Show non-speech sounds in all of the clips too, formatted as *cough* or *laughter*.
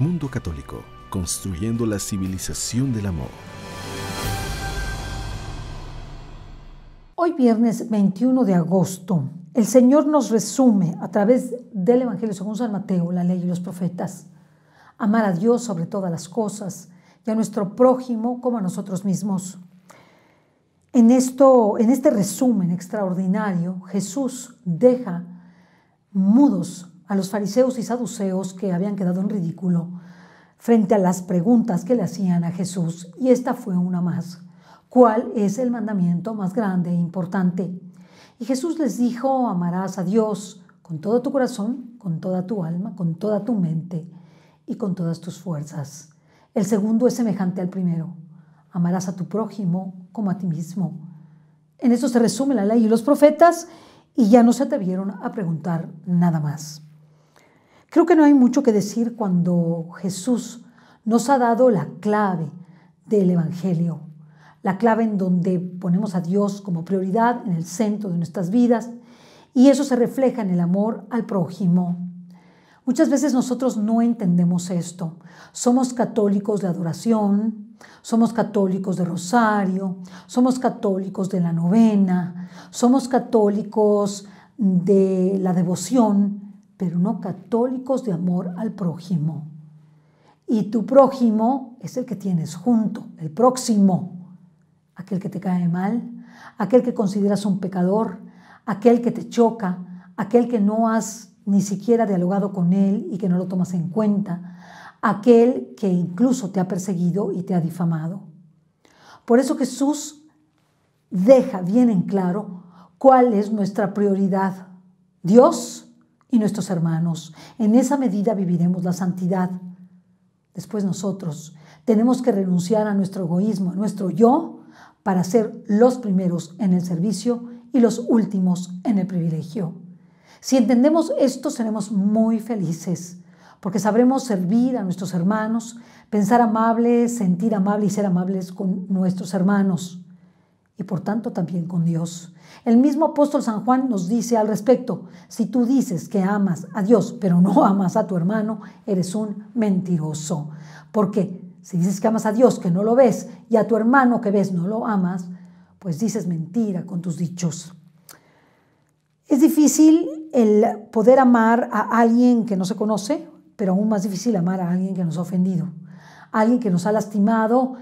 Mundo Católico, construyendo la civilización del amor. Hoy viernes 21 de agosto, el Señor nos resume a través del Evangelio según San Mateo, la ley y los profetas. Amar a Dios sobre todas las cosas y a nuestro prójimo como a nosotros mismos. En, esto, en este resumen extraordinario, Jesús deja mudos a los fariseos y saduceos que habían quedado en ridículo frente a las preguntas que le hacían a Jesús, y esta fue una más. ¿Cuál es el mandamiento más grande e importante? Y Jesús les dijo, amarás a Dios con todo tu corazón, con toda tu alma, con toda tu mente y con todas tus fuerzas. El segundo es semejante al primero. Amarás a tu prójimo como a ti mismo. En eso se resume la ley y los profetas y ya no se atrevieron a preguntar nada más. Creo que no hay mucho que decir cuando Jesús nos ha dado la clave del Evangelio, la clave en donde ponemos a Dios como prioridad en el centro de nuestras vidas y eso se refleja en el amor al prójimo. Muchas veces nosotros no entendemos esto. Somos católicos de adoración, somos católicos de rosario, somos católicos de la novena, somos católicos de la devoción, pero no católicos de amor al prójimo. Y tu prójimo es el que tienes junto, el próximo, aquel que te cae mal, aquel que consideras un pecador, aquel que te choca, aquel que no has ni siquiera dialogado con él y que no lo tomas en cuenta, aquel que incluso te ha perseguido y te ha difamado. Por eso Jesús deja bien en claro cuál es nuestra prioridad. Dios y nuestros hermanos. En esa medida viviremos la santidad. Después nosotros tenemos que renunciar a nuestro egoísmo, a nuestro yo, para ser los primeros en el servicio y los últimos en el privilegio. Si entendemos esto, seremos muy felices, porque sabremos servir a nuestros hermanos, pensar amables, sentir amables y ser amables con nuestros hermanos y por tanto también con Dios. El mismo apóstol San Juan nos dice al respecto, si tú dices que amas a Dios pero no *laughs* amas a tu hermano, eres un mentiroso. Porque si dices que amas a Dios que no lo ves y a tu hermano que ves no lo amas, pues dices mentira con tus dichos. Es difícil el poder amar a alguien que no se conoce, pero aún más difícil amar a alguien que nos ha ofendido, alguien que nos ha lastimado,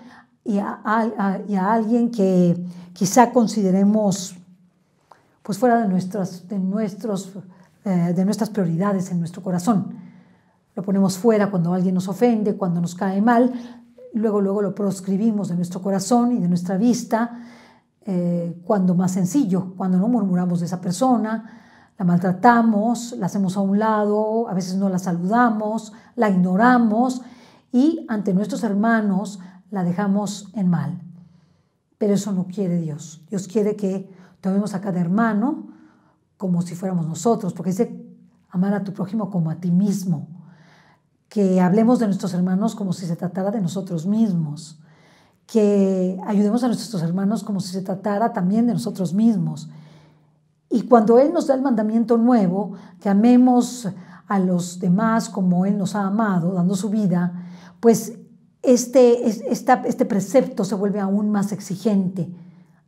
y a, alguien que quizá consideremos pues fuera de nuestras, nuestros, eh, de nuestras prioridades en nuestro corazón. Lo ponemos fuera cuando alguien nos ofende, cuando nos cae mal, luego, luego lo proscribimos de nuestro corazón y de nuestra vista, eh, cuando más sencillo, cuando no murmuramos de esa persona, la maltratamos, la hacemos a un lado, a veces no la saludamos, la ignoramos y ante nuestros hermanos, la dejamos en mal. Pero eso no quiere Dios. Dios quiere que tomemos a cada hermano como si fuéramos nosotros, porque dice amar a tu prójimo como a ti mismo. Que hablemos de nuestros hermanos como si se tratara de nosotros mismos. Que ayudemos a nuestros hermanos como si se tratara también de nosotros mismos. Y cuando Él nos da el mandamiento nuevo, que amemos a los demás como Él nos ha amado, dando su vida, pues este, este, precepto se vuelve aún más exigente,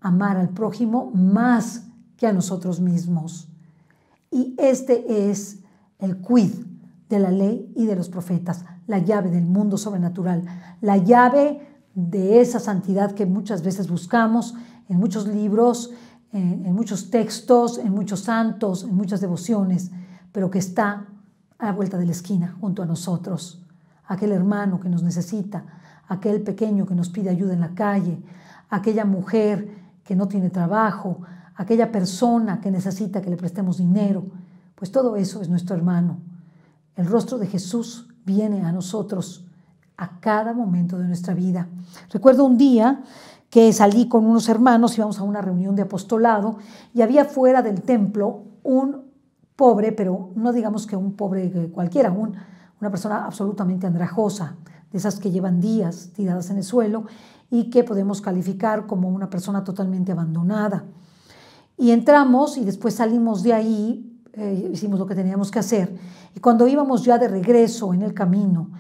amar al prójimo más que a nosotros mismos. Y este es el quid de la ley y de los profetas, la llave del mundo sobrenatural, la llave de esa santidad que muchas veces buscamos en muchos libros, en muchos textos, en muchos santos, en muchas devociones, pero que está a la vuelta de la esquina junto a nosotros aquel hermano que nos necesita, aquel pequeño que nos pide ayuda en la calle, aquella mujer que no tiene trabajo, aquella persona que necesita que le prestemos dinero, pues todo eso es nuestro hermano. El rostro de Jesús viene a nosotros a cada momento de nuestra vida. Recuerdo un día que salí con unos hermanos, íbamos a una reunión de apostolado y había fuera del templo un pobre, pero no digamos que un pobre cualquiera, un una persona absolutamente andrajosa, de esas que llevan días tiradas en el suelo y que podemos calificar como una persona totalmente abandonada. Y entramos y después salimos de ahí, eh, hicimos lo que teníamos que hacer. Y cuando íbamos ya de regreso en el camino,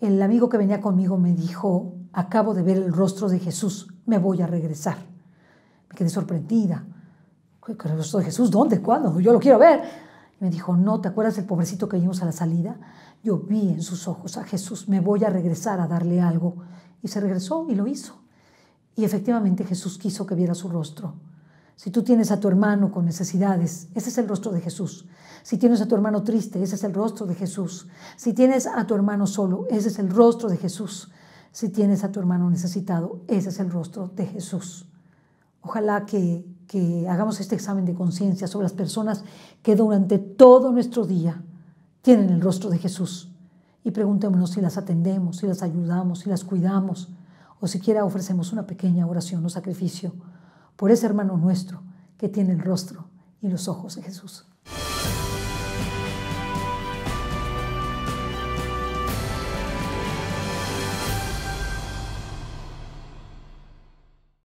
el amigo que venía conmigo me dijo, acabo de ver el rostro de Jesús, me voy a regresar. Me quedé sorprendida. ¿El rostro de Jesús? ¿Dónde? ¿Cuándo? Yo lo quiero ver. Me dijo, no, ¿te acuerdas del pobrecito que vimos a la salida? Yo vi en sus ojos a Jesús, me voy a regresar a darle algo. Y se regresó y lo hizo. Y efectivamente Jesús quiso que viera su rostro. Si tú tienes a tu hermano con necesidades, ese es el rostro de Jesús. Si tienes a tu hermano triste, ese es el rostro de Jesús. Si tienes a tu hermano solo, ese es el rostro de Jesús. Si tienes a tu hermano necesitado, ese es el rostro de Jesús. Ojalá que que hagamos este examen de conciencia sobre las personas que durante todo nuestro día tienen el rostro de Jesús y preguntémonos si las atendemos, si las ayudamos, si las cuidamos o siquiera ofrecemos una pequeña oración o sacrificio por ese hermano nuestro que tiene el rostro y los ojos de Jesús.